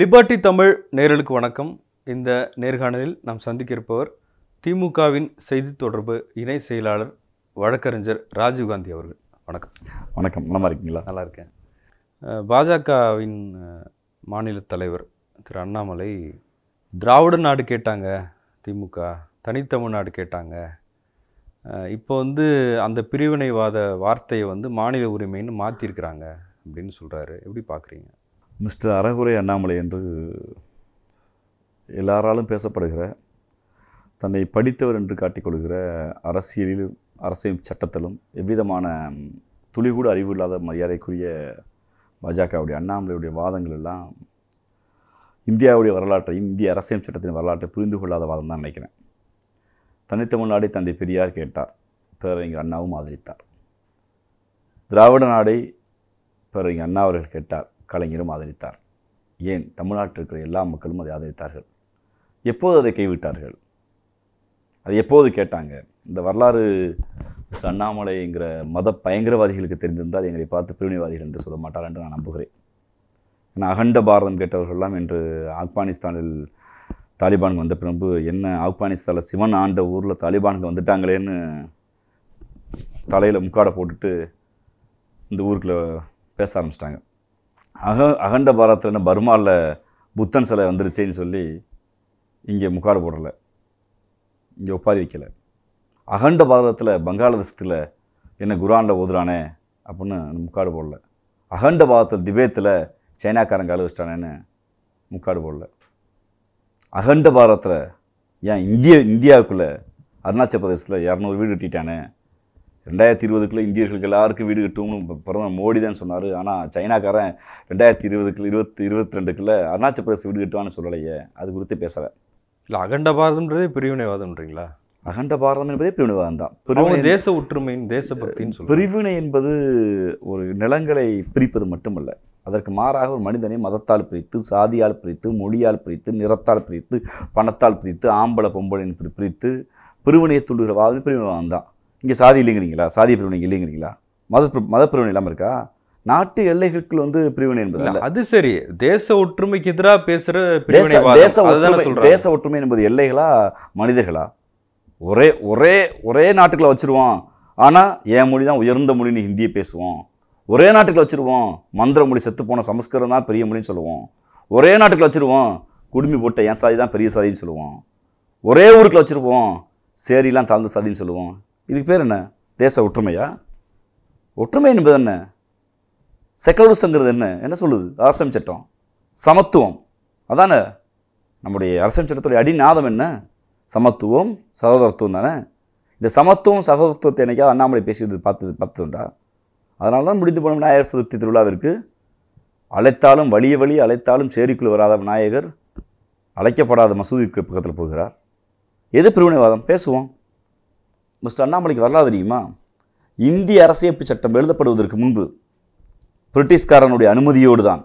liberty Tamil நேரலுக்கு வணக்கம் இந்த நேர்காணலில் நாம் சந்திக்க இருப்பவர் திமுகவின் செய்தி தொடர்பு இணை செயலாளர் வழக்கறிஞர் ராஜீவ்காந்தி அவர்கள் வணக்கம் வணக்கம் நல்லா இருக்கீங்களா நல்லா இருக்கேன் பாஜகவின் மாநில தலைவர் திரு அண்ணாமலை திராவிட நாடு கேட்டாங்க திமுக தனித்தமிழ்நாடு கேட்டாங்க இப்போ வந்து அந்த பிரிவினைவாத வார்த்தையை வந்து மாநில உரிமைன்னு மாற்றிருக்கிறாங்க அப்படின்னு சொல்கிறாரு எப்படி பார்க்குறீங்க மிஸ்டர் அரகுரை அண்ணாமலை என்று எல்லாராலும் பேசப்படுகிற தன்னை படித்தவர் என்று காட்டிக்கொள்கிற அரசியலிலும் அரசியல் சட்டத்திலும் எவ்விதமான துளி கூட அறிவு இல்லாத மரியாதைக்குரிய பாஜகவுடைய அண்ணாமலையுடைய வாதங்கள் எல்லாம் இந்தியாவுடைய வரலாற்றையும் இந்திய அரசியல் சட்டத்தின் வரலாற்றை புரிந்து கொள்ளாத வாதம் தான் நினைக்கிறேன் தனித்தமிழ்நாடை தந்தை பெரியார் கேட்டார் பேரறிஞர் அண்ணாவும் ஆதரித்தார் திராவிட நாடை பேரறிஞர் அண்ணா அவர்கள் கேட்டார் கலைஞரும் ஆதரித்தார் ஏன் தமிழ்நாட்டில் இருக்கிற எல்லா மக்களும் அதை ஆதரித்தார்கள் எப்போது அதை கைவிட்டார்கள் அது எப்போது கேட்டாங்க இந்த வரலாறு அண்ணாமலைங்கிற மத பயங்கரவாதிகளுக்கு தெரிந்திருந்தால் எங்களை பார்த்து பிரிவினைவாதிகள் என்று சொல்ல மாட்டார் என்று நான் நம்புகிறேன் ஏன்னா அகண்ட பாரதம் கேட்டவர்கள்லாம் இன்று ஆப்கானிஸ்தானில் தாலிபானுக்கு வந்த பிறம்பு என்ன ஆப்கானிஸ்தானில் சிவன் ஆண்ட ஊரில் தாலிபானுக்கு வந்துட்டாங்களேன்னு தலையில் முக்காடை போட்டுட்டு இந்த ஊருக்குள்ளே பேச ஆரம்பிச்சிட்டாங்க அக அகண்ட பாரத்தில் பர்மாவில் புத்தன் சிலை வந்துருச்சேன்னு சொல்லி இங்கே முக்காடு போடலை இங்கே ஒப்பாரி வைக்கலை அகண்ட பாரதத்தில் பங்காளதேசத்தில் என்ன குரானில் ஓதுறானே அப்படின்னு முக்காடு போடல அகண்ட பாரதத்தில் திபேத்தில் சைனாக்காரன் காலு வச்சிட்டானேன்னு முக்காடு போடல அகண்ட பாரதத்தில் ஏன் இந்திய இந்தியாவுக்குள்ளே அருணாச்சல் பிரதேசத்தில் இரநூறு வீடு கட்டிட்டானே ரெண்டாயிரத்தி இருபதுக்குள்ளே இந்தியர்களுக்கு எல்லாருக்கும் வீடு கட்டும்னு பிரதமர் மோடி தான் சொன்னார் ஆனால் சைனாக்காரன் ரெண்டாயிரத்தி இருபதுக்குள்ள இருபத்தி இருபத்தி ரெண்டுக்குள்ளே அருணாச்சல பிரதேச வீடு கட்டுவான்னு சொல்லலையே அது குறித்து பேசலை இல்லை அகண்ட பாரதம்ன்றதே பிரிவினைவாதம்ன்றீங்களா அகண்ட பாரதம் என்பதே பிரிவினைவாதம் தான் பிரிவினை தேச ஒற்றுமையின் தேசபக்தின்னு சொல்லி பிரிவினை என்பது ஒரு நிலங்களை பிரிப்பது மட்டுமல்ல அதற்கு மாறாக ஒரு மனிதனை மதத்தால் பிரித்து சாதியால் பிரித்து மொழியால் பிரித்து நிறத்தால் பிரித்து பணத்தால் பிரித்து ஆம்பளை பொம்பளை பிரித்து பிரிவினையை தூண்டுகிற வாதம் பிரிவினைவாதம் தான் இங்கே சாதி இல்லைங்கிறீங்களா சாதி பிரிவினை இல்லைங்கிறீங்களா மத மத பிரிவினை இல்லாமல் இருக்கா நாட்டு எல்லைகளுக்குள் வந்து பிரிவினை என்பது அது சரி தேச ஒற்றுமைக்கு எதிராக பேசுகிற தேச தேச ஒற்றுமை என்பது எல்லைகளா மனிதர்களா ஒரே ஒரே ஒரே நாட்டுக்குள்ள வச்சுருவோம் ஆனால் என் மொழி தான் உயர்ந்த மொழின்னு ஹிந்தியை பேசுவோம் ஒரே நாட்டுக்குள்ள வச்சுருவோம் மந்திர மொழி செத்து போன சமஸ்கிருதம் தான் பெரிய மொழின்னு சொல்லுவோம் ஒரே நாட்டுக்குள்ள வச்சுருவோம் குடுமி போட்ட என் சாதி தான் பெரிய சாதின்னு சொல்லுவோம் ஒரே ஊருக்குள்ள வச்சுருப்போம் சேரிலாம் தாழ்ந்த சாதின்னு சொல்லுவோம் இதுக்கு பேர் என்ன தேச ஒற்றுமையா ஒற்றுமை என்பது என்ன செக்குலரிசங்கிறது என்ன என்ன சொல்லுது அரசியல் சட்டம் சமத்துவம் அதானே நம்முடைய அரசியல் சட்டத்துடைய அடிநாதம் என்ன சமத்துவம் சகோதரத்துவம் தானே இந்த சமத்துவம் சகோதரத்துவத்தை என்னைக்கா அண்ணாமலை பேசியது பார்த்தது பார்த்ததுண்டா அதனால தான் முடிந்து போன விநாயகர் சதுர்த்தி திருவிழாவிற்கு அழைத்தாலும் வழிய வழி அழைத்தாலும் சேரிக்குள் வராத விநாயகர் அழைக்கப்படாத மசூதிக்கு பக்கத்தில் போகிறார் எது பிரிவினைவாதம் பேசுவோம் மிஸ்டர் அண்ணாமலைக்கு வரலாறு தெரியுமா இந்திய அரசியப்பு சட்டம் எழுதப்படுவதற்கு முன்பு பிரிட்டிஷ்காரனுடைய அனுமதியோடு தான்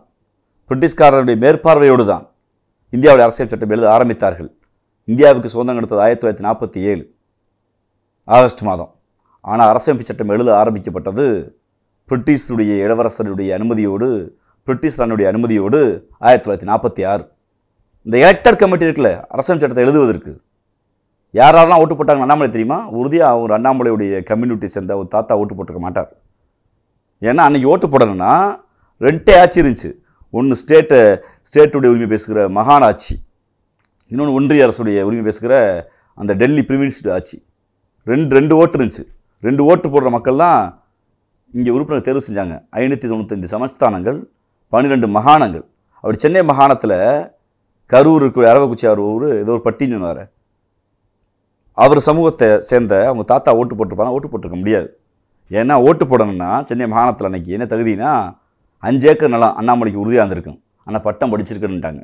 பிரிட்டிஷ்காரனுடைய மேற்பார்வையோடு தான் இந்தியாவுடைய அரசியல் சட்டம் எழுத ஆரம்பித்தார்கள் இந்தியாவுக்கு சுதந்திரம் எடுத்தது ஆயிரத்தி தொள்ளாயிரத்தி நாற்பத்தி ஏழு ஆகஸ்ட் மாதம் ஆனால் அரசியமைப்பு சட்டம் எழுத ஆரம்பிக்கப்பட்டது பிரிட்டிஷுடைய இளவரசருடைய அனுமதியோடு பிரிட்டிஷ் ராணுடைய அனுமதியோடு ஆயிரத்தி தொள்ளாயிரத்தி நாற்பத்தி ஆறு இந்த எலக்டர் கமிட்டி இருக்குல்ல அரசியல் சட்டத்தை எழுதுவதற்கு யார் யாரெல்லாம் ஓட்டு போட்டாங்க அண்ணாமலை தெரியுமா உறுதியாக அவர் அண்ணாமலையுடைய கம்யூனிட்டி சேர்ந்த ஒரு தாத்தா ஓட்டு போட்டிருக்க மாட்டார் ஏன்னா அன்றைக்கி ஓட்டு போடணும்னா ரெண்டே ஆட்சி இருந்துச்சு ஒன்று ஸ்டேட்டு ஸ்டேட்டுடைய உரிமை பேசுகிற மகாண ஆட்சி இன்னொன்று ஒன்றிய அரசுடைய உரிமை பேசுகிற அந்த டெல்லி பிரிவின்ஸ்டு ஆட்சி ரெண்டு ரெண்டு ஓட்டு இருந்துச்சு ரெண்டு ஓட்டு போடுற மக்கள் தான் இங்கே உறுப்பினர் தேர்வு செஞ்சாங்க ஐநூற்றி தொண்ணூத்தஞ்சு சமஸ்தானங்கள் பன்னிரெண்டு மகாணங்கள் அப்படி சென்னை மகாணத்தில் கரூர் அரவக்குச்சி அரவக்குச்சியார் ஊர் ஏதோ ஒரு பட்டின்னு வேறு அவர் சமூகத்தை சேர்ந்த அவங்க தாத்தா ஓட்டு போட்டிருப்பாங்க ஓட்டு போட்டிருக்க முடியாது ஏன்னா ஓட்டு போடணும்னா சென்னை மாகாணத்தில் அன்றைக்கி என்ன தகுதினா அஞ்சு ஏக்கர் நிலம் அண்ணாமலைக்கு உறுதியாக இருந்திருக்கும் ஆனால் பட்டம் படிச்சிருக்குன்னுட்டாங்க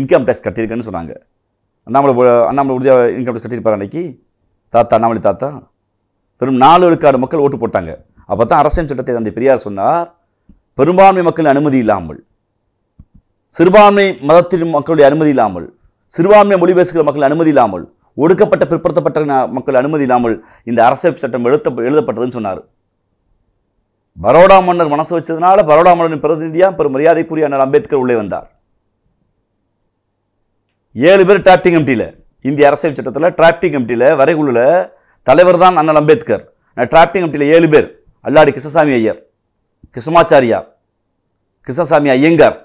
இன்கம் டேக்ஸ் கட்டியிருக்கேன்னு சொன்னாங்க அண்ணாமலை அண்ணாமலை உறுதியாக இன்கம் டேக்ஸ் கட்டியிருப்பார் அன்றைக்கி தாத்தா அண்ணாமலை தாத்தா வெறும் நாலு விழுக்காடு மக்கள் ஓட்டு போட்டாங்க அப்போ தான் அரசியல் சட்டத்தை தந்தை பெரியார் சொன்னார் பெரும்பான்மை மக்களின் அனுமதி இல்லாமல் சிறுபான்மை மதத்தின் மக்களுடைய அனுமதி இல்லாமல் சிறுபான்மை மொழி பேசுகிற மக்கள் அனுமதி இல்லாமல் ஒடுக்கப்பட்ட பிற்படுத்தப்பட்ட மக்கள் அனுமதி இல்லாமல் இந்த அரசியல் சட்டம் எழுத்த எழுதப்பட்டதுன்னு சொன்னார் பரோடா மன்னர் மனசு வச்சதுனால பரோடா மன்னரின் பிரதிநிதியாக பெரும் மரியாதைக்குரிய அண்ணல் அம்பேத்கர் உள்ளே வந்தார் ஏழு பேர் டிராப்டிங் கமிட்டியில் இந்திய அரசியல் சட்டத்தில் டிராப்டிங் கமிட்டியில் வரைகுழுவில் தலைவர் தான் அண்ணல் அம்பேத்கர் நான் டிராப்டிங் கமிட்டியில் ஏழு பேர் அல்லாடி கிருஷ்ணசாமி ஐயர் கிருஷ்ணமாச்சாரியார் கிருஷ்ணசாமி ஐயங்கார்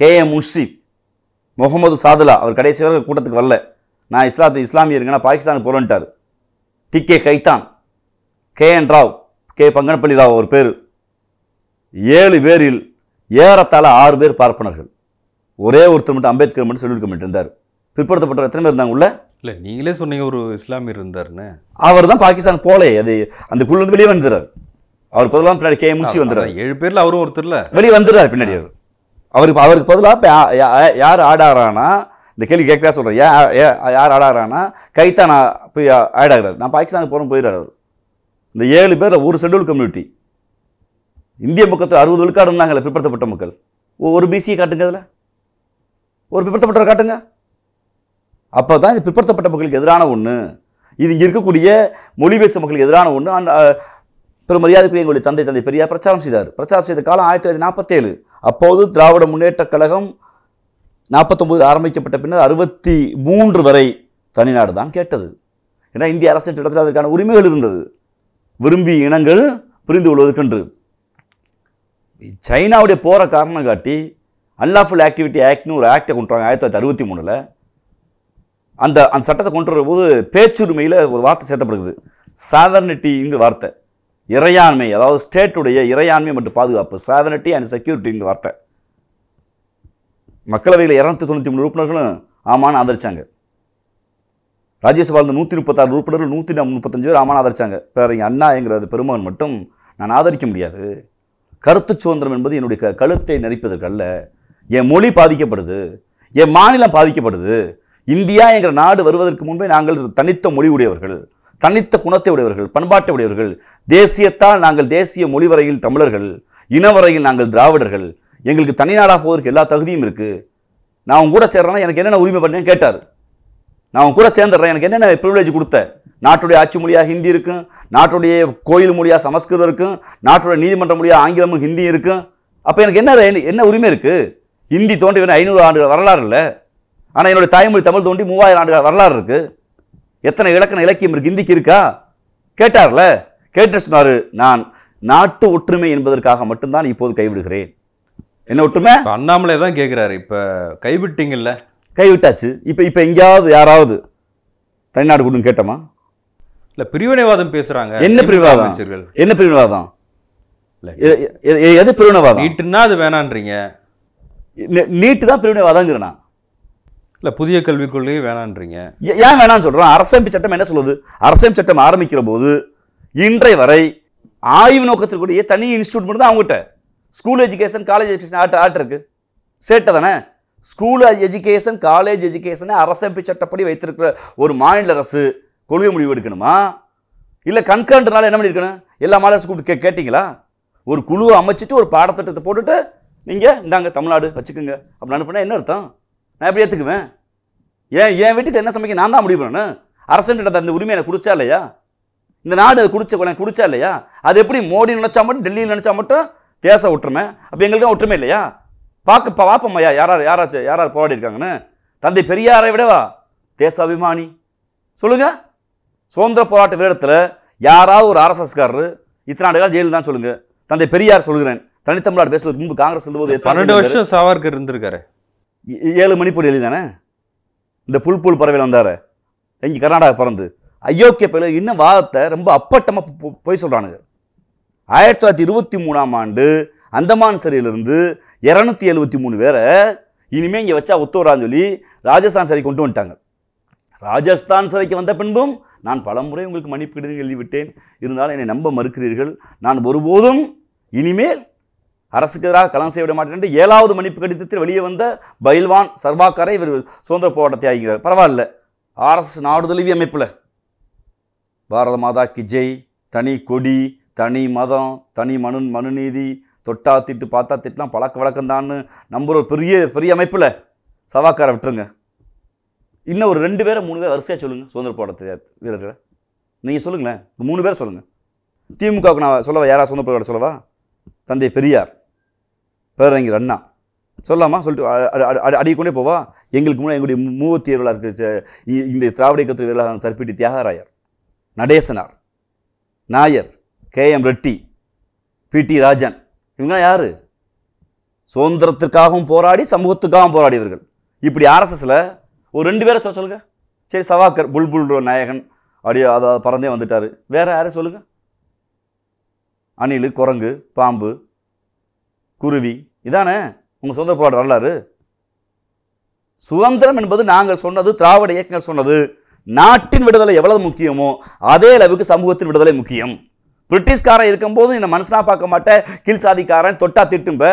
கே எம் முன்ஷி முகமது சாதுலா அவர் கடைசி வரை கூட்டத்துக்கு வரல நான் இஸ்லாத்து இஸ்லாமியருங்க நான் பாகிஸ்தானுக்கு போகிறேன்ட்டார் D K Khaitan K N Rao K Banganapalli Rao ஒரு பேர் ஏழு பேரில் ஏறத்தாழ ஆறு பேர் பார்ப்பனர்கள் ஒரே ஒருத்தர் மட்டும் அம்பேத்கர் மட்டும் சொல்லியிருக்க மட்டும் இருந்தார் பிற்படுத்தப்பட்ட எத்தனை பேர் இருந்தாங்க உள்ள இல்லை நீங்களே சொன்னீங்க ஒரு இஸ்லாமியர் இருந்தாருன்னு அவர் தான் பாகிஸ்தான் போலே அது அந்த குழுலேருந்து வெளியே வந்துடுறார் அவர் பதிலாக பின்னாடி கே முசி வந்துடுறார் ஏழு பேரில் அவரும் ஒருத்தர்ல வெளியே வந்துடுறார் பின்னாடி அவர் அவருக்கு பதிலாக யார் ஆடாரானா இந்த கேள்வி கேட்கறா சொல்கிறேன் ஏன் யார் ஆடாகிறான்னா கைத்தா நான் போய் ஆட் ஆகிறாரு நான் பாகிஸ்தானுக்கு போகிறோம் போயிடுறாரு இந்த ஏழு பேர் ஒரு ஷெட்யூல் கம்யூனிட்டி இந்திய பக்கத்தில் அறுபது விழுக்காடு இருந்தாங்களே பிற்படுத்தப்பட்ட மக்கள் ஒரு பிசியை காட்டுங்க அதில் ஒரு பிற்படுத்தப்பட்ட காட்டுங்க அப்போ தான் இது பிற்படுத்தப்பட்ட மக்களுக்கு எதிரான ஒன்று இது இங்கே இருக்கக்கூடிய மொழி பேசும் மக்களுக்கு எதிரான ஒன்று அந்த பெரும் மரியாதைக்குரிய எங்களுடைய தந்தை தந்தை பெரியார் பிரச்சாரம் செய்தார் பிரச்சாரம் செய்த காலம் ஆயிரத்தி தொள்ளாயிரத்தி நாற்பத்தேழு அப்போது திராவிட முன்னேற்ற கழகம் நாற்பத்தொம்பது ஆரம்பிக்கப்பட்ட பின்னர் அறுபத்தி மூன்று வரை தனிநாடு தான் கேட்டது ஏன்னா இந்திய அரசின் இடத்தில் அதற்கான உரிமைகள் இருந்தது விரும்பி இனங்கள் புரிந்து கொள்வதற்கென்று சைனாவுடைய போகிற காரணம் காட்டி அன்லாஃபுல் ஆக்டிவிட்டி ஆக்ட்னு ஒரு ஆக்டை கொண்டு வராங்க ஆயிரத்தி தொள்ளாயிரத்தி அறுபத்தி மூணில் அந்த அந்த சட்டத்தை கொண்டு வரும்போது பேச்சுரிமையில் ஒரு வார்த்தை சேர்த்தப்படுகிறது சாவர்னிட்டிங்கிற வார்த்தை இறையாண்மை அதாவது ஸ்டேட்டுடைய இறையாண்மை மற்றும் பாதுகாப்பு சாவர்னிட்டி அண்ட் செக்யூரிட்டிங்கிற வார்த்தை மக்களவையில் இரநூத்தி தொண்ணூற்றி மூணு உறுப்பினர்களும் ஆமான்னு ஆதரித்தாங்க ராஜ்யசபாவில் நூற்றி முப்பத்தாறு உறுப்பினர்கள் நூற்றி முப்பத்தஞ்சு பேர் ஆமான்னு ஆதரிச்சாங்க பேர் அண்ணா என்கிறது பெருமகன் மட்டும் நான் ஆதரிக்க முடியாது கருத்து சுதந்திரம் என்பது என்னுடைய க கழுத்தை நெறிப்பதற்கு அல்ல என் மொழி பாதிக்கப்படுது என் மாநிலம் பாதிக்கப்படுது இந்தியா என்கிற நாடு வருவதற்கு முன்பே நாங்கள் தனித்த மொழி உடையவர்கள் தனித்த குணத்தை உடையவர்கள் பண்பாட்டை உடையவர்கள் தேசியத்தால் நாங்கள் தேசிய மொழி வரையில் தமிழர்கள் இனவரையில் நாங்கள் திராவிடர்கள் எங்களுக்கு தனிநாடாக போவதற்கு எல்லா தகுதியும் இருக்குது நான் உங்க கூட சேர்றேன்னா எனக்கு என்னென்ன உரிமை பண்ணேன் கேட்டார் நான் உங்க கூட சேர்ந்துடுறேன் எனக்கு என்னென்ன ப்ரிவிலேஜ் கொடுத்த நாட்டுடைய ஆட்சி மொழியாக ஹிந்தி இருக்கும் நாட்டுடைய கோயில் மொழியாக சமஸ்கிருதம் இருக்கும் நாட்டுடைய நீதிமன்ற மொழியாக ஆங்கிலமும் ஹிந்தி இருக்கும் அப்போ எனக்கு என்ன என்ன உரிமை இருக்குது ஹிந்தி தோன்றி வேணும் ஐநூறு ஆண்டுகள் வரலாறு இல்லை ஆனால் என்னுடைய தாய்மொழி தமிழ் தோண்டி மூவாயிரம் ஆண்டுகள் வரலாறு இருக்குது எத்தனை இலக்கண இலக்கியம் இருக்குது ஹிந்திக்கு இருக்கா கேட்டார்ல கேட்டு சொன்னார் நான் நாட்டு ஒற்றுமை என்பதற்காக மட்டும்தான் இப்போது கைவிடுகிறேன் என்ன ஒட்டுமே அண்ணாமலை தான் கேட்குறாரு இப்போ கைவிட்டீங்கல்ல கைவிட்டாச்சு இப்போ இப்போ எங்கேயாவது யாராவது தமிழ்நாடு கூட்டம் கேட்டோமா இல்லை பிரிவினைவாதம் பேசுகிறாங்க என்ன பிரிவினைவாதம் என்ன பிரிவினைவாதம் எது பிரிவினைவாதம் நீட்டுன்னா அது வேணான்றீங்க நீட்டு தான் பிரிவினைவாதங்கிறேன் இல்லை புதிய கல்விக் கொள்கையை வேணான்றீங்க ஏன் வேணான்னு சொல்கிறோம் அரசமைப்பு சட்டம் என்ன சொல்லுது அரசமைப்பு சட்டம் ஆரம்பிக்கிற போது இன்றை வரை ஆய்வு நோக்கத்திற்குரிய தனி இன்ஸ்டியூட் மட்டும் தான் அவங்ககிட்ட ஸ்கூல் எஜுகேஷன் காலேஜ் எஜுகேஷன் ஆட் ஆட் இருக்குது சேட்டை தானே ஸ்கூல் எஜுகேஷன் காலேஜ் எஜுகேஷனை அரசமைப்பு சட்டப்படி வைத்திருக்கிற ஒரு மாநில அரசு கொள்கை முடிவு எடுக்கணுமா இல்லை கண்காண்டுனால என்ன பண்ணியிருக்கணும் எல்லா மாநில கூப்பிட்டு கே கேட்டிங்களா ஒரு குழுவை அமைச்சிட்டு ஒரு பாடத்திட்டத்தை போட்டுட்டு நீங்கள் இந்தாங்க தமிழ்நாடு வச்சுக்கோங்க அப்படின்னு அனுப்புனா என்ன அர்த்தம் நான் எப்படி ஏற்றுக்குவேன் ஏன் என் வீட்டுக்கு என்ன சமைக்க நான் தான் முடிவு பண்ணணும் அரசுன்ற அந்த உரிமை எனக்கு குடிச்சா இல்லையா இந்த நாடு அது குடிச்ச குடிச்சா இல்லையா அது எப்படி மோடி நினச்சா மட்டும் டெல்லியில் நினச்சா மட்டும் தேச ஒற்றுமை அப்போ எங்களுக்கும் ஒற்றுமை இல்லையா பார்க்க இப்போ பார்ப்போம் ஐயா யாரார் யாராச்சும் யாரார் போராடி இருக்காங்கன்னு தந்தை பெரியாரை விடவா தேச அபிமானி சொல்லுங்கள் சுதந்திர போராட்ட வீரத்தில் யாராவது ஒரு ஆர்எஸ்எஸ்காரர் இத்தனை ஆண்டுகள் ஜெயிலு தான் சொல்லுங்கள் தந்தை பெரியார் சொல்கிறேன் தனித்தமிழ்நாடு பேசுவதற்கு முன்பு காங்கிரஸ் இருந்தபோது பன்னெண்டு வருஷம் சாவர்கர் இருந்திருக்காரு ஏழு மணிப்பூர் எலி தானே இந்த புல் புல் பறவையில் வந்தார் இங்கே கர்நாடகா பிறந்து அயோக்கிய பயில இன்னும் வாதத்தை ரொம்ப அப்பட்டமாக பொய் சொல்கிறானுங்க ஆயிரத்தி தொள்ளாயிரத்தி இருபத்தி மூணாம் ஆண்டு அந்தமான் சிறையிலிருந்து இரநூத்தி எழுபத்தி மூணு பேரை இனிமேல் இங்கே வச்சா ஒத்து வரான்னு சொல்லி ராஜஸ்தான் சிறை கொண்டு வந்துட்டாங்க ராஜஸ்தான் சிறைக்கு வந்த பின்பும் நான் பலமுறை உங்களுக்கு மன்னிப்பு கடிதம் எழுதிவிட்டேன் இருந்தாலும் என்னை நம்ப மறுக்கிறீர்கள் நான் ஒருபோதும் இனிமேல் அரசுக்கு எதிராக கலந்து செய்ய விட மாட்டேன் என்று ஏழாவது மன்னிப்பு கடிதத்தில் வெளியே வந்த பைல்வான் சர்வாக்காரை இவர் சுதந்திர போராட்டத்தை ஆகிறார் பரவாயில்ல ஆர்எஸ்எஸ் நாடு அமைப்பில் பாரத மாதா கிஜை தனி கொடி தனி மதம் தனி மனு மனுநீதி தொட்டா திட்டு பார்த்தா திட்டுலாம் பழக்க வழக்கம்தான்னு நம்புகிற ஒரு பெரிய பெரிய அமைப்பில் சவாக்காரை விட்டுருங்க இன்னும் ஒரு ரெண்டு பேரை மூணு பேர் வரிசையாக சொல்லுங்கள் சுதந்திர போராட்டத்தை வீரர்களை நீங்கள் சொல்லுங்களேன் மூணு பேர் சொல்லுங்கள் திமுகவுக்கு நான் சொல்லவா யாராவது சுதந்திர போராட்டம் சொல்லவா தந்தை பெரியார் பேரறிஞர் அண்ணா சொல்லாமா சொல்லிட்டு அடிக்கொண்டே போவா எங்களுக்கு முன்னாடி எங்களுடைய மூவத்தி வீரர்களாக இருக்கிற இந்த திராவிட கத்திரி வீரர்களாக சர்பிட்டி Thyagarayar நடேசனார் Nair K M Reddy B D Rajan இவங்களாம் யார் சுதந்திரத்திற்காகவும் போராடி சமூகத்துக்காகவும் போராடியவர்கள் இப்படி ஆர்எஸ்எஸில் ஒரு ரெண்டு பேரை சொல்ல சொல்லுங்கள் சரி சவாக்கர் புல்புல் நாயகன் அப்படியே அதாவது பறந்தே வந்துட்டார் வேறு யாரும் சொல்லுங்கள் அணில் குரங்கு பாம்பு குருவி இதானே உங்கள் சுதந்திர போராட்ட வரலாறு சுதந்திரம் என்பது நாங்கள் சொன்னது திராவிட இயக்கங்கள் சொன்னது நாட்டின் விடுதலை எவ்வளவு முக்கியமோ அதே அளவுக்கு சமூகத்தின் விடுதலை முக்கியம் பிரிட்டிஷ்காரன் இருக்கும்போது என்னை மனுஷனாக பார்க்க மாட்டேன் கீழ் சாதிக்காரன் தொட்டா திட்டும்ப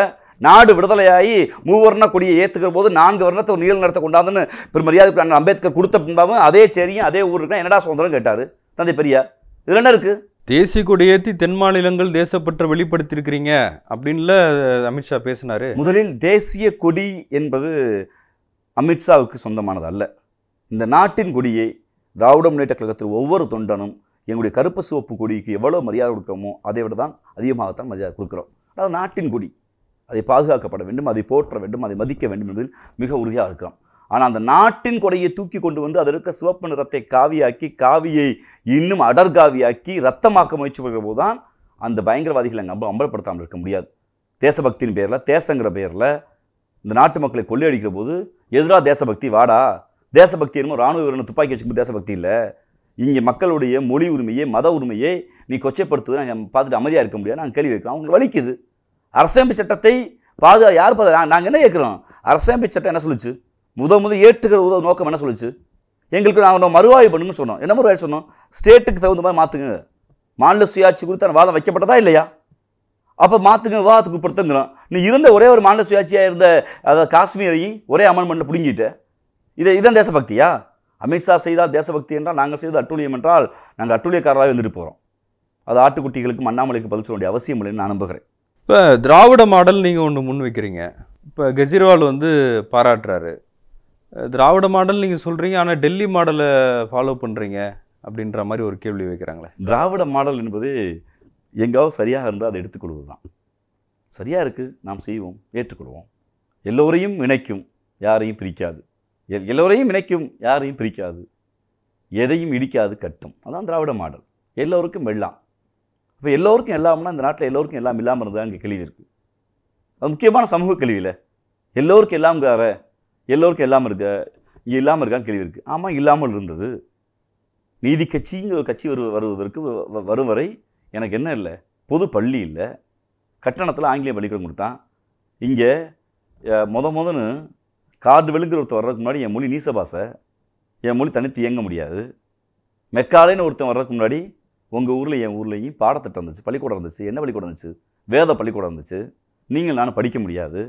நாடு விடுதலையாகி மூவர்ண கொடியை ஏற்றுக்கிற போது நான்கு வருணத்தை ஒரு நீள கொண்டாதுன்னு பெரும் பெருமரியாதை அம்பேத்கர் கொடுத்த பின்பாவும் அதே சரியும் அதே ஊருக்கு என்னடா சுதந்திரம் கேட்டார் தந்தை பெரியார் இதில் என்ன இருக்குது தேசிய கொடியேற்றி தென் மாநிலங்கள் தேசப்பற்ற வெளிப்படுத்தியிருக்கிறீங்க அப்படின்ல அமித்ஷா பேசினார் முதலில் தேசிய கொடி என்பது அமித்ஷாவுக்கு சொந்தமானது அல்ல இந்த நாட்டின் கொடியை திராவிட முன்னேற்ற கழகத்தில் ஒவ்வொரு தொண்டனும் எங்களுடைய கருப்பு சிவப்பு கொடிக்கு எவ்வளோ மரியாதை கொடுக்குறோமோ அதை விட தான் அதிகமாகத்தான் மரியாதை கொடுக்குறோம் அதாவது நாட்டின் கொடி அதை பாதுகாக்கப்பட வேண்டும் அதை போற்ற வேண்டும் அதை மதிக்க வேண்டும் என்பதில் மிக உறுதியாக இருக்கிறோம் ஆனால் அந்த நாட்டின் கொடையை தூக்கி கொண்டு வந்து அதில் இருக்க சிவப்பு நிறத்தை காவியாக்கி காவியை இன்னும் அடர்காவியாக்கி ரத்தமாக்க முயற்சி பண்ணுற போது தான் அந்த பயங்கரவாதிகளை அம்ப அம்பலப்படுத்தாமல் இருக்க முடியாது தேசபக்தியின் பேரில் தேசங்கிற பேரில் இந்த நாட்டு மக்களை கொள்ளையடிக்கிற போது எதிராக தேசபக்தி வாடா தேசபக்தி என்னமோ ராணுவ வீரனை துப்பாக்கி வச்சுக்கும் தேசபக்தி இல்லை இங்கே மக்களுடைய மொழி உரிமையை மத உரிமையை நீ கொச்சைப்படுத்துவது நாங்கள் பார்த்துட்டு அமைதியாக இருக்க முடியாது நாங்கள் கேள்வி வைக்கிறோம் அவங்களுக்கு வலிக்குது அரசியமைப்பு சட்டத்தை பாதுகா யார் பாது நாங்கள் என்ன கேட்குறோம் அரசியமைப்பு சட்டம் என்ன சொல்லுச்சு முத முத ஏற்றுக்கிற உதவ நோக்கம் என்ன சொல்லுச்சு எங்களுக்கு நாங்கள் மறுவாய்வு பண்ணுங்கன்னு சொன்னோம் என்ன மறுவாய் சொன்னோம் ஸ்டேட்டுக்கு தகுந்த மாதிரி மாற்றுங்க மாநில சுயாட்சி குறித்து வாதம் வைக்கப்பட்டதா இல்லையா அப்போ மாற்றுங்க விவாதத்துக்கு உட்படுத்துங்கிறோம் நீ இருந்த ஒரே ஒரு மாநில சுயாட்சியாக இருந்த அதாவது காஷ்மீரை ஒரே அமன்மெண்ட்டில் பிடுங்கிட்ட இதை இதான் தேசபக்தியா அமித்ஷா செய்தால் தேசபக்தி என்றால் நாங்கள் செய்த அட்டுழியம் என்றால் நாங்கள் அட்டுழியக்காரராக வந்துட்டு போகிறோம் அது ஆட்டுக்குட்டிகளுக்கு அண்ணாமலைக்கு பதில் சொல்ல வேண்டிய அவசியம் இல்லைன்னு நான் நம்புகிறேன் இப்போ திராவிட மாடல் நீங்கள் ஒன்று முன் வைக்கிறீங்க இப்போ கெஜ்ரிவால் வந்து பாராட்டுறாரு திராவிட மாடல் நீங்கள் சொல்கிறீங்க ஆனால் டெல்லி மாடலை ஃபாலோ பண்ணுறீங்க அப்படின்ற மாதிரி ஒரு கேள்வி வைக்கிறாங்களே திராவிட மாடல் என்பது எங்காவது சரியாக இருந்தால் அதை எடுத்துக்கொள்வது தான் சரியாக இருக்குது நாம் செய்வோம் ஏற்றுக்கொள்வோம் எல்லோரையும் இணைக்கும் யாரையும் பிரிக்காது எல்லோரையும் இணைக்கும் யாரையும் பிரிக்காது எதையும் இடிக்காது கட்டும் அதான் திராவிட மாடல் எல்லோருக்கும் எல்லாம் இப்போ எல்லோருக்கும் எல்லாம்னா இந்த நாட்டில் எல்லோருக்கும் எல்லாம் இல்லாமல் இருந்ததா இங்கே கேள்வி இருக்குது அது முக்கியமான சமூக கேள்வியில் எல்லோருக்கும் எல்லாம் கார எல்லோருக்கும் எல்லாம் இருக்க இல்லாமல் இருக்கான் கேள்வி இருக்குது ஆமாம் இல்லாமல் இருந்தது நீதி கட்சிங்கிற கட்சி வரு வருவதற்கு வரும் வரை எனக்கு என்ன இல்லை பொது பள்ளி இல்லை கட்டணத்தில் ஆங்கிலேய பள்ளிக்கூடம் கொடுத்தான் இங்கே மொத முதன்னு வெளுங்குற ஒருத்தர் வர்றதுக்கு முன்னாடி என் மொழி நீசபாசை என் மொழி தனித்து இயங்க முடியாது மெக்காலேன்னு ஒருத்தன் வர்றதுக்கு முன்னாடி உங்கள் ஊரில் என் ஊர்லேயும் பாடத்திட்டம் இருந்துச்சு பள்ளிக்கூடம் இருந்துச்சு என்ன பள்ளிக்கூடம் இருந்துச்சு வேத பள்ளிக்கூடம் இருந்துச்சு நீங்கள் நானும் படிக்க முடியாது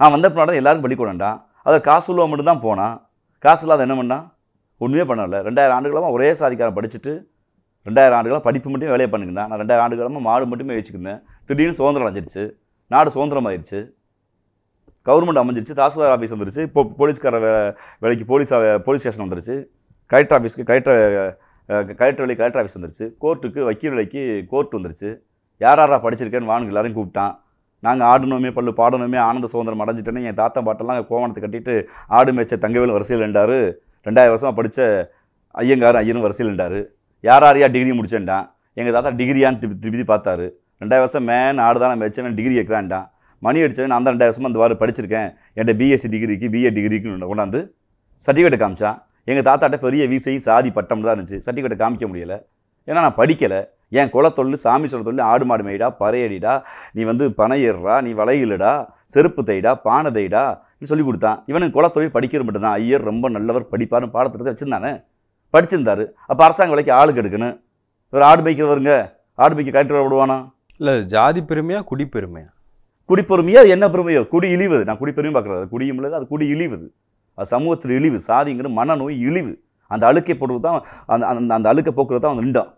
நான் வந்த பின்னாடி எல்லோரும் பள்ளிக்கூடம்டா அதில் காசு உள்ளவன் மட்டும் தான் போனான் காசு இல்லாத என்ன பண்ணான் ஒன்றுமே பண்ணலை ரெண்டாயிரம் ஆண்டுகளமாக ஒரே சாதிக்காரம் படிச்சுட்டு ரெண்டாயிரம் ஆண்டுகளாக படிப்பு மட்டும் வேலையை பண்ணுங்கண்ணா நான் ரெண்டாயிரம் ஆண்டுகளாக மாடு மட்டுமே வச்சுக்கிருந்தேன் திடீர்னு சுதந்திரம் அடைஞ்சிருச்சு நாடு சுதந்திரம் ஆயிடுச்சு கவர்மெண்ட் அமைஞ்சிருச்சு தாசில்தார் ஆஃபீஸ் வந்துருச்சு இப்போ போலீஸ்கார வேலைக்கு போலீஸ் போலீஸ் ஸ்டேஷன் வந்துருச்சு கலெக்டர் ஆஃபீஸ்க்கு கலெக்டர் கலெக்டர் வேலைக்கு கலெக்டர் ஆஃபீஸ் வந்துருச்சு கோர்ட்டுக்கு வக்கீல் வேலைக்கு கோர்ட் வந்துருச்சு யார் யாரா படிச்சிருக்கேன்னு வானுங்க எல்லாரையும் கூப்பிட்டான் நாங்கள் ஆடணுமே பல்லு பாடணுமே ஆனந்த சுதந்திரம் அடைஞ்சிட்டேன்னு என் தாத்தா பாட்டெல்லாம் கோவணத்தை கட்டிட்டு ஆடு மேய்ச்ச தங்கவேல் வரிசையில் இருந்தார் ரெண்டாயிரம் வருஷமாக படித்த ஐயங்காரும் ஐயனும் வரிசையில் இருந்தார் யார் யாரையா டிகிரி முடிச்சேன்டான் எங்கள் தாத்தா டிகிரியான்னு திருப்பி திருப்பி பார்த்தாரு ரெண்டாயிரம் வருஷம் மேன் ஆடு மேய்ச்சேன்னு டிகிரி கேட்குறான்டான் மணி அடித்தது நான் அந்த ரெண்டாயிரம் வருஷமாக அந்த வாரம் படிச்சிருக்கேன் என் பிஎஸ்சி டிகிரிக்கு பிஏ டிகிரிக்கு கொண்டாந்து சர்டிஃபிகேட் காமிச்சா எங்கள் தாத்தாட்ட பெரிய விசை சாதி பட்டம் தான் இருந்துச்சு சர்டிஃபிகேட்டை காமிக்க முடியலை ஏன்னா நான் படிக்கலை என் குலத்தொழில் சாமி சொல்ல தொழில் ஆடு மாடு மேய்டா பறையடிடா நீ வந்து பனையிடுறா நீ வளையிலடா செருப்பு தைடா பானை தைடா சொல்லி கொடுத்தான் இவனுக்கு குலத்தொழில் படிக்கிற மட்டும்தான் ஐயர் ரொம்ப நல்லவர் படிப்பார்னு பாடத்திட்டத்தை வச்சுருந்தானே படிச்சிருந்தார் அப்போ அரசாங்க விலைக்கு ஆளுக்கு எடுக்கணும் இவர் ஆடு மேய்க்கிறவருங்க ஆடு மேய்க்க கலெக்டர் விடுவானா இல்லை ஜாதி பெருமையா குடிப்பெருமையாக குடிப்பெருமையோ அது என்ன பெருமையோ குடி இழிவது நான் குடிப்பெருமையும் பார்க்குறது அது குடியும் இல்லை அது குடி இழிவது அது சமூகத்தில் இழிவு சாதிங்கிற மனநோய் இழிவு அந்த அழுக்கை போடுறது தான் அந்த அந்த அந்த அழுக்கை போக்குறது தான் அந்த நின்றான்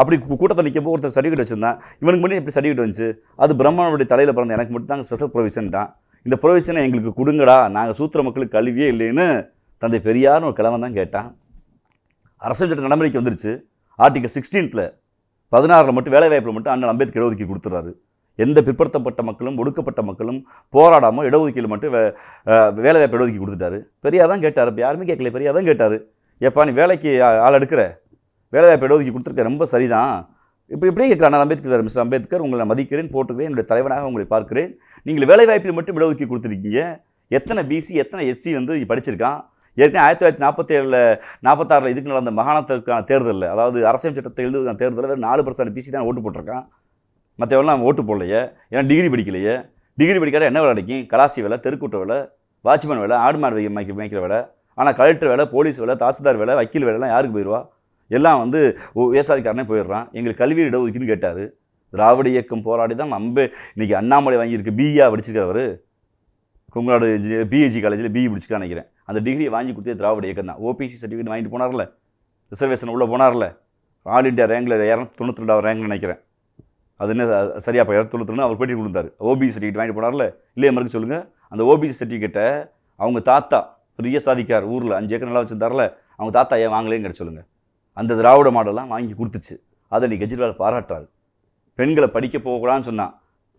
அப்படி கூட்டத்தை நிற்கப்போ ஒருத்தர் சர்டிஃபிகேட் வச்சுருந்தான் இவனுக்கு மட்டும் எப்படி சர்டிஃபிகேட் வந்துச்சு அது பிரம்மனுடைய தலையில் பிறந்த எனக்கு மட்டும் தான் ஸ்பெஷல் ப்ரொவிஷன்டான் இந்த ப்ரொவிஷனை எங்களுக்கு கொடுங்கடா நாங்கள் சூத்திர மக்களுக்கு கல்வியே இல்லைன்னு தந்தை பெரியார்னு ஒரு கிழவன் தான் கேட்டான் அரசு சட்ட நடைமுறைக்கு வந்துருச்சு ஆர்டிகல் சிக்ஸ்டீன்த்தில் பதினாறில் மட்டும் வேலைவாய்ப்பில் மட்டும் அண்ணன் அம்பேத்கர் எழுதுக்கு கொடுத்துறாரு எந்த பிற்படுத்தப்பட்ட மக்களும் ஒடுக்கப்பட்ட மக்களும் போராடாமல் இடஒதுக்கீடு மட்டும் வே வேலைவாய்ப்பு இடஒதுக்கி கொடுத்துட்டாரு பெரியா தான் கேட்டார் இப்போ யாருமே கேட்கல பெரியா தான் கேட்டார் எப்பா நீ வேலைக்கு ஆள் எடுக்கிற வேலைவாய்ப்பு இடஒதுக்கி கொடுத்துருக்க ரொம்ப சரிதான் இப்போ இப்படியே கேட்கலாம் நான் அம்பேத்கர் மிஸ்டர் அம்பேத்கர் உங்களை மதிக்கிறேன் போட்டுக்கிறேன் என்னுடைய தலைவனாக உங்களை பார்க்கிறேன் நீங்கள் வேலைவாய்ப்பில் மட்டும் இடஒதுக்கி கொடுத்துருக்கீங்க எத்தனை பிசி எத்தனை எஸ்சி வந்து படிச்சிருக்கான் ஏற்கனவே ஆயிரத்தி தொள்ளாயிரத்தி நாற்பத்தேழில் நாற்பத்தாறில் இதுக்கு நடந்த மகாணத்திற்கான தேர்தலில் அதாவது அரசியல் சட்டத்தை எழுதுவதற்கான தேர்தலில் நாலு பர்சன்ட் பிசி தான் ஓட்டு போட்டிருக்கான் மற்றவெல்லாம் ஓட்டு போடலையே ஏன்னா டிகிரி படிக்கலையே டிகிரி படிக்காத என்ன வேலை கிடைக்கும் கலாசி வேலை தெருக்கூட்ட வேலை வாட்ச்மேன் வேலை ஆடு மாடு மேய்க்க மேய்க்கிற வேலை ஆனால் கலெக்டர் வேலை போலீஸ் வேலை தாசில்தார் வேலை வக்கீல் வேலைலாம் யாருக்கு போயிடுவா எல்லாம் வந்து விவசாயக்காரனே போயிடுறான் எங்களுக்கு கல்வி இடஒதுக்கீடுன்னு கேட்டார் திராவிட இயக்கம் போராடி தான் நம்ப இன்றைக்கி அண்ணாமலை வாங்கியிருக்கு பிஇஆ படிச்சிருக்காரு குங்கநாடு இன்ஜினியர் e பிஹெச்சி காலேஜில் பிஇ பிடிச்சிக்கலாம் நினைக்கிறேன் அந்த டிகிரியை வாங்கி கொடுத்தே திராவிட இயக்கம் தான் ஓபிசி சர்டிஃபிகேட் வாங்கிட்டு போனார்ல ரிசர்வேஷன் உள்ளே போனார்ல ஆல் இண்டியா ரேங்கில் இரநூத்தி தொண்ணூற்றி ரெண்டாவது ரேங்க்னு நினைக்கிறேன் அது என்ன சரியாக அப்போ இரநூத்தொழுத்துலன்னு அவர் பேட்டி கொடுத்தாரு ஓபிசி சர்டிஃபிகேட் வாங்கிட்டு போனார்ல இல்லையே மறுக்க சொல்லுங்கள் அந்த ஓபிசி சர்டிஃபிகேட்டை அவங்க தாத்தா பெரிய சாதிக்கார் ஊரில் அஞ்சு ஏக்கர் நல்லா வச்சுருந்தாரில்ல அவங்க தாத்தா ஏன் வாங்கலேன்னு கிட்ட சொல்லுங்கள் அந்த திராவிட மாடலாம் வாங்கி கொடுத்துச்சு அதை நீ கெஜ்ரிவால் பாராட்டார் பெண்களை படிக்க போகக்கூடாதுன்னு சொன்னான்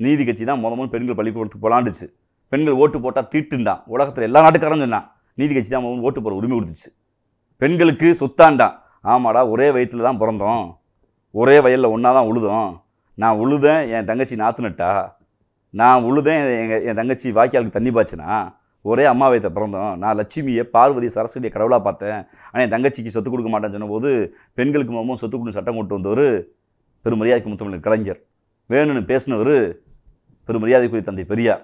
நீதி கட்சி தான் முதல் முதல் பெண்கள் பள்ளிக்கூடத்துக்கு போலாண்டுச்சு பெண்கள் ஓட்டு போட்டால் தீட்டுண்டான் உலகத்தில் எல்லா நாட்டுக்காரன் சொன்னான் நீதி கட்சி தான் ஓட்டு போகிற உரிமை கொடுத்துச்சு பெண்களுக்கு சொத்தாண்டான் ஆமாடா ஒரே வயிற்றில் தான் பிறந்தோம் ஒரே வயலில் ஒன்றா தான் உழுதோம் நான் உழுதேன் என் தங்கச்சி நாற்று நட்டா நான் உழுதேன் எங்கள் என் தங்கச்சி வாய்க்காலுக்கு தண்ணி பாய்ச்சினா ஒரே அம்மா வைத்த பிறந்தோம் நான் லட்சுமியை பார்வதி சரஸ்வதியை கடவுளாக பார்த்தேன் ஆனால் என் தங்கச்சிக்கு சொத்து கொடுக்க மாட்டேன்னு சொன்னபோது பெண்களுக்கு மாமும் சொத்து கொடுக்கும் சட்டம் கொண்டு வந்தவர் பெருமரியாதைக்கு முத்தமிழர் கலைஞர் வேணும்னு பேசினவர் பெருமரியாதைக்குரிய தந்தை பெரியார்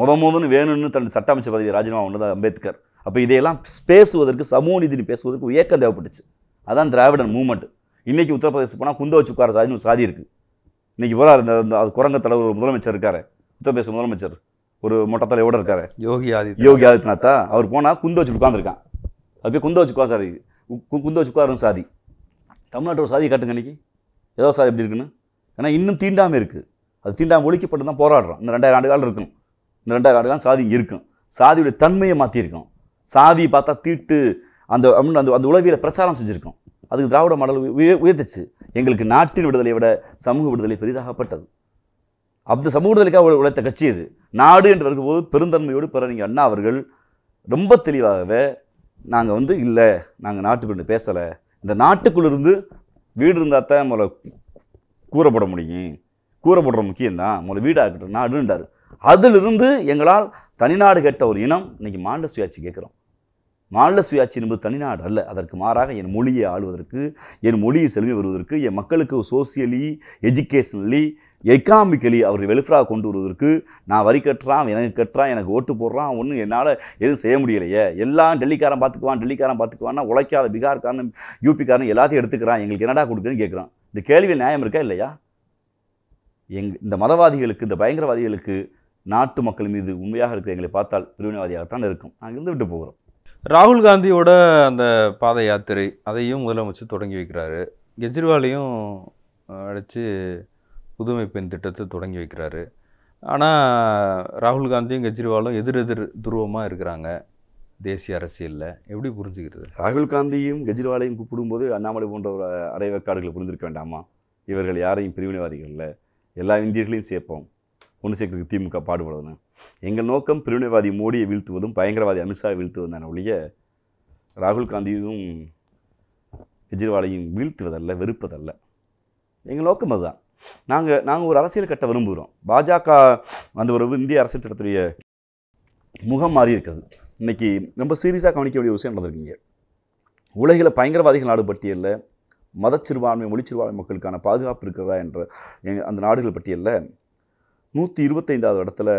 முத முதன்னு வேணும்னு தன் சட்ட அமைச்சர் பதவி ராஜினாமா ஒன்று தான் அம்பேத்கர் அப்போ இதையெல்லாம் பேசுவதற்கு சமூக நீதினு பேசுவதற்கு இயக்கம் தேவைப்பட்டுச்சு அதான் திராவிடன் மூமெண்ட் இன்றைக்கி உத்தரப்பிரதேசம் போனால் குந்த வச்சு உட்கார சாதின்னு சாதி இருக்குது இன்றைக்கி பூரா இருந்த அந்த அது குரங்க தலைவர் ஒரு முதலமைச்சர் இருக்கார் உத்தரப்பிரதேச முதலமைச்சர் ஒரு மொட்டை தலைவோட இருக்கார் யோகி ஆதித்ய யோகி ஆதித்யநாத்தா அவர் போனால் குந்த வச்சு உட்காந்துருக்கான் அது போய் குந்த வச்சு உட்காந்து குந்த வச்சு உட்காரும் சாதி தமிழ்நாட்டோட சாதி காட்டுங்க இன்னைக்கு ஏதோ சாதி எப்படி இருக்குன்னு ஏன்னா இன்னும் தீண்டாமல் இருக்குது அது தீண்டாமல் ஒழிக்கப்பட்டு தான் போராடுறோம் இந்த ரெண்டாயிரம் ஆண்டு காலம் இருக்கும் இந்த ரெண்டாயிரம் ஆண்டு காலம் சாதி இருக்கும் சாதியுடைய தன்மையை மாற்றியிருக்கோம் சாதி பார்த்தா தீட்டு அந்த அந்த அந்த உளவியில் பிரச்சாரம் செஞ்சுருக்கோம் அதுக்கு திராவிட மாடல் உயர்த்துச்சு எங்களுக்கு நாட்டின் விடுதலை விட சமூக விடுதலை பெரிதாகப்பட்டது அந்த சமூக விடுதலைக்காக உழைத்த கட்சி இது நாடு என்று வரும்போது பெருந்தன்மையோடு பிறனிங்க அண்ணா அவர்கள் ரொம்ப தெளிவாகவே நாங்கள் வந்து இல்லை நாங்கள் பெண்ணு பேசலை இந்த நாட்டுக்குள்ளிருந்து வீடு இருந்தால் தான் முதல்ல கூறப்பட முடியும் கூரை போடுற முக்கியம்தான் முதல்ல வீடாக இருக்கட்டும் நாடுன்றார் அதிலிருந்து எங்களால் தனிநாடு கேட்ட ஒரு இனம் இன்றைக்கி மாண்ட சுயாட்சி கேட்குறோம் மாநில சுயாட்சி என்பது தனிநாடு அல்ல அதற்கு மாறாக என் மொழியை ஆளுவதற்கு என் மொழியை செல்வி வருவதற்கு என் மக்களுக்கு சோசியலி எஜுகேஷனலி எக்கனாமிக்கலி அவரை வெளிஃபராக கொண்டு வருவதற்கு நான் வரி கட்டுறான் எனக்கு கட்டுறான் எனக்கு ஓட்டு போடுறான் ஒன்றும் என்னால் எதுவும் செய்ய முடியலையே எல்லாம் டெல்லிக்காரன் பார்த்துக்குவான் டெல்லிக்காரன் பார்த்துக்குவான்னா உழைக்காத பீகார்காரன் யூபிக்காரன் எல்லாத்தையும் எடுத்துக்கிறான் எங்களுக்கு என்னடா கொடுக்குன்னு கேட்குறான் இந்த கேள்வியில் நியாயம் இருக்கா இல்லையா எங் இந்த மதவாதிகளுக்கு இந்த பயங்கரவாதிகளுக்கு நாட்டு மக்கள் மீது உண்மையாக இருக்கிற எங்களை பார்த்தால் பிரிவினைவாதியாகத்தான் இருக்கும் நாங்கள் இருந்து விட்டு போகிறோம் ராகுல் காந்தியோட அந்த பாத யாத்திரை அதையும் முதலமைச்சர் தொடங்கி வைக்கிறாரு கெஜ்ரிவாலையும் அழைச்சி புதுமை பெண் திட்டத்தை தொடங்கி வைக்கிறாரு ஆனால் ராகுல் காந்தியும் கெஜ்ரிவாலும் எதிர் எதிர் துருவமாக இருக்கிறாங்க தேசிய அரசியலில் எப்படி புரிஞ்சுக்கிறது ராகுல் காந்தியும் கெஜ்ரிவாலையும் கூப்பிடும்போது அண்ணாமலை போன்ற ஒரு அரைவேக்காடுகளை புரிந்திருக்க வேண்டாமா இவர்கள் யாரையும் பிரிவினைவாதிகள் இல்லை எல்லா இந்தியர்களையும் சேர்ப்போம் ஒன்று சேர்க்கறதுக்கு திமுக பாடுபடுதுன்னு எங்கள் நோக்கம் பிரிவினைவாதி மோடியை வீழ்த்துவதும் பயங்கரவாதி அமித்ஷாவை வீழ்த்துவதும் தான் ஒழிய ராகுல் காந்தியும் கெஜ்ரிவாலையும் வீழ்த்துவதல்ல வெறுப்பதல்ல எங்கள் நோக்கம் அதுதான் நாங்கள் நாங்கள் ஒரு அரசியல் கட்ட விரும்புகிறோம் பாஜக அந்த ஒரு இந்திய அரசியல் திட்டத்துடைய முகம் மாறி இருக்கிறது இன்றைக்கி ரொம்ப சீரியஸாக கவனிக்க வேண்டிய விஷயம் நடந்திருக்கீங்க உலகில் பயங்கரவாதிகள் நாடு பட்டியலில் மதச்சிறுபான்மை மொழிச்சிறுபான்மை மக்களுக்கான பாதுகாப்பு இருக்கிறதா என்ற அந்த நாடுகள் பட்டியலில் நூற்றி இருபத்தைந்தாவது இடத்துல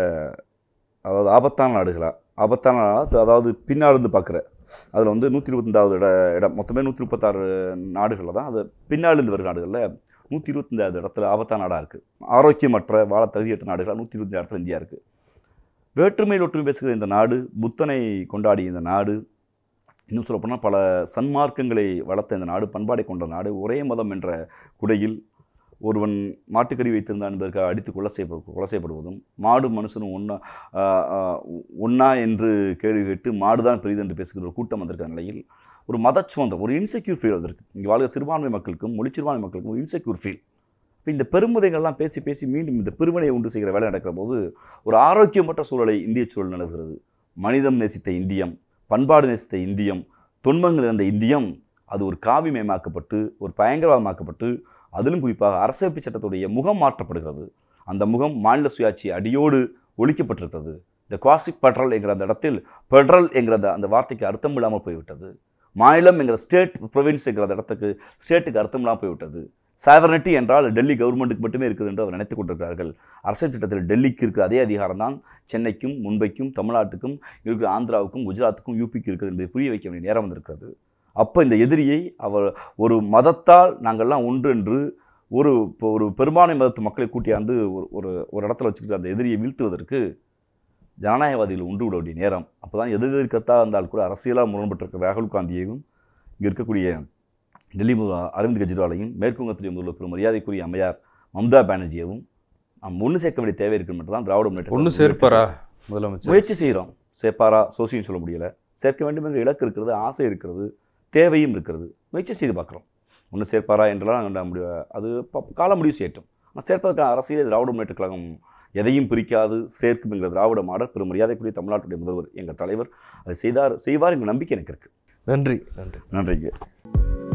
அதாவது ஆபத்தான நாடுகளாக ஆபத்தான அதாவது பின்னாலிருந்து பார்க்குற அதில் வந்து நூற்றி இருபத்தஞ்சாவது இட இடம் மொத்தமே நூற்றி முப்பத்தாறு நாடுகளில் தான் அது பின்னாலிருந்து வரும் நாடுகளில் நூற்றி இருபத்தஞ்சாவது இடத்துல ஆபத்தான நாடாக இருக்குது ஆரோக்கியமற்ற வாழ தகுதியற்ற நாடுகளாக நூற்றி இருபத்தஞ்சு இடத்துல இந்தியா இருக்குது வேற்றுமையில் ஒற்றுமை பேசுகிற இந்த நாடு புத்தனை கொண்டாடி இந்த நாடு இன்னும் சொல்லப்போனால் பல சன்மார்க்கங்களை வளர்த்த இந்த நாடு பண்பாடை கொண்ட நாடு ஒரே மதம் என்ற குடையில் ஒருவன் மாட்டுக்கறி வைத்திருந்தான் என்பதற்காக அடித்து கொலை செய்ய கொலை செய்யப்படுவதும் மாடு மனுஷனும் ஒன்றா ஒன்றா என்று கேள்வி கேட்டு மாடு தான் பெரியது என்று பேசுகிற ஒரு கூட்டம் வந்திருக்கிற நிலையில் ஒரு மதச்சுவந்தம் ஒரு இன்செக்யூர் ஃபீல் வந்திருக்கு இங்கே வாழ்கிற சிறுபான்மை மக்களுக்கும் சிறுபான்மை மக்களுக்கும் ஒரு இன்செக்யூர் ஃபீல் இப்போ இந்த பெருமுதைகள்லாம் பேசி பேசி மீண்டும் இந்த பெருமனையை உண்டு செய்கிற வேலை நடக்கிற போது ஒரு ஆரோக்கியமற்ற சூழலை இந்திய சூழல் நிலவுகிறது மனிதம் நேசித்த இந்தியம் பண்பாடு நேசித்த இந்தியம் துன்பங்கள் இருந்த இந்தியம் அது ஒரு காவிமயமாக்கப்பட்டு ஒரு பயங்கரவாதமாக்கப்பட்டு அதிலும் குறிப்பாக அரசமைப்பு சட்டத்துடைய முகம் மாற்றப்படுகிறது அந்த முகம் மாநில சுயாட்சி அடியோடு ஒழிக்கப்பட்டிருக்கிறது இந்த குவாசிக் பெட்ரல் என்கிற அந்த இடத்தில் பெட்ரல் என்கிற அந்த வார்த்தைக்கு அர்த்தம் இல்லாமல் போய்விட்டது மாநிலம் என்கிற ஸ்டேட் ப்ரொவின்ஸ் என்கிற இடத்துக்கு ஸ்டேட்டுக்கு அர்த்தம் இல்லாமல் போய்விட்டது சாவர்னிட்டி என்றால் டெல்லி கவர்மெண்ட்டுக்கு மட்டுமே இருக்குது என்று அவர் நினைத்து கொண்டிருக்கிறார்கள் அரசியல் திட்டத்தில் டெல்லிக்கு இருக்கிற அதே அதிகாரம் தான் சென்னைக்கும் மும்பைக்கும் தமிழ்நாட்டுக்கும் இருக்கிற ஆந்திராவுக்கும் குஜராத்துக்கும் யூபிக்கு இருக்குது என்பதை புரிய வைக்க வேண்டிய நேரம் வந்திருக்கிறது அப்போ இந்த எதிரியை அவர் ஒரு மதத்தால் நாங்கள்லாம் ஒன்று என்று ஒரு இப்போ ஒரு பெரும்பான்மை மதத்து மக்களை கூட்டியாந்து ஒரு ஒரு ஒரு இடத்துல வச்சுக்கிட்டு அந்த எதிரியை வீழ்த்துவதற்கு ஜனநாயகவாதிகள் உண்டு விட வேண்டிய நேரம் அப்போ தான் எதிர்க்கத்தாக இருந்தால் கூட அரசியலாக முரண்பட்டிருக்க ராகுல் காந்தியையும் இங்கே இருக்கக்கூடிய டெல்லி முதல் அரவிந்த் கெஜ்ரிவாலையும் மேற்குவங்கத்தில் முதல்வர் பெரும் மரியாதைக்குரிய அம்மையார் மம்தா பானர்ஜியவும் நாம் ஒன்று சேர்க்க வேண்டிய தேவை இருக்கு மட்டும் தான் திராவிட முன்னேற்றம் ஒன்று சேர்ப்பாரா முதலமைச்சர் முயற்சி செய்கிறோம் சேர்ப்பாரா சோசியும் சொல்ல முடியலை சேர்க்க வேண்டும் என்ற இலக்கு இருக்கிறது ஆசை இருக்கிறது தேவையும் இருக்கிறது முயற்சி செய்து பார்க்குறோம் ஒன்று சேர்ப்பாரா என்றெல்லாம் முடிவு அது கால முடிவு செய்யட்டும் ஆனால் சேர்ப்பதற்கான அரசியல் திராவிட முன்னேற்ற கழகம் எதையும் பிரிக்காது சேர்க்கும் என்கிற திராவிட மாடல் பெரும் மரியாதைக்குரிய தமிழ்நாட்டுடைய முதல்வர் எங்கள் தலைவர் அதை செய்தார் செய்வார் எங்கள் நம்பிக்கை எனக்கு இருக்குது நன்றி நன்றி நன்றிங்க